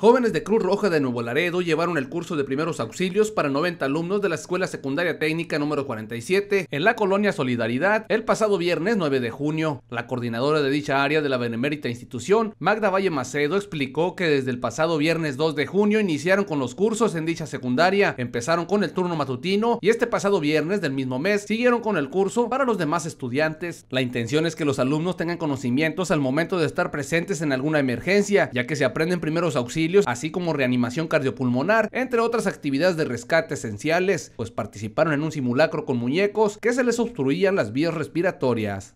Jóvenes de Cruz Roja de Nuevo Laredo llevaron el curso de primeros auxilios para 90 alumnos de la Escuela Secundaria Técnica número 47 en la colonia Solidaridad el pasado viernes 9 de junio. La coordinadora de dicha área de la benemérita institución, Magda Valle Macedo, explicó que desde el pasado viernes 2 de junio iniciaron con los cursos en dicha secundaria, empezaron con el turno matutino y este pasado viernes del mismo mes siguieron con el curso para los demás estudiantes. La intención es que los alumnos tengan conocimientos al momento de estar presentes en alguna emergencia, ya que se aprenden primeros auxilios así como reanimación cardiopulmonar, entre otras actividades de rescate esenciales, pues participaron en un simulacro con muñecos que se les obstruían las vías respiratorias.